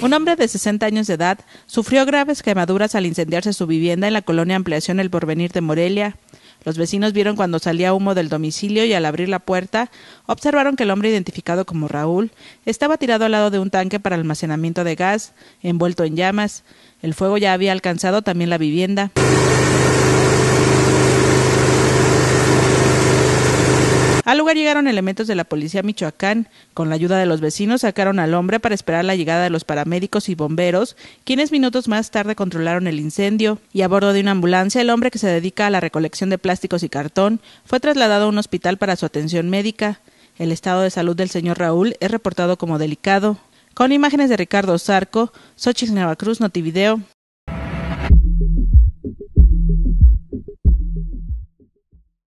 Un hombre de 60 años de edad sufrió graves quemaduras al incendiarse su vivienda en la colonia Ampliación El Porvenir de Morelia. Los vecinos vieron cuando salía humo del domicilio y al abrir la puerta observaron que el hombre identificado como Raúl estaba tirado al lado de un tanque para almacenamiento de gas, envuelto en llamas. El fuego ya había alcanzado también la vivienda. Al lugar llegaron elementos de la policía Michoacán. Con la ayuda de los vecinos sacaron al hombre para esperar la llegada de los paramédicos y bomberos, quienes minutos más tarde controlaron el incendio. Y a bordo de una ambulancia, el hombre que se dedica a la recolección de plásticos y cartón fue trasladado a un hospital para su atención médica. El estado de salud del señor Raúl es reportado como delicado. Con imágenes de Ricardo Zarco, Xochitl Cruz Notivideo.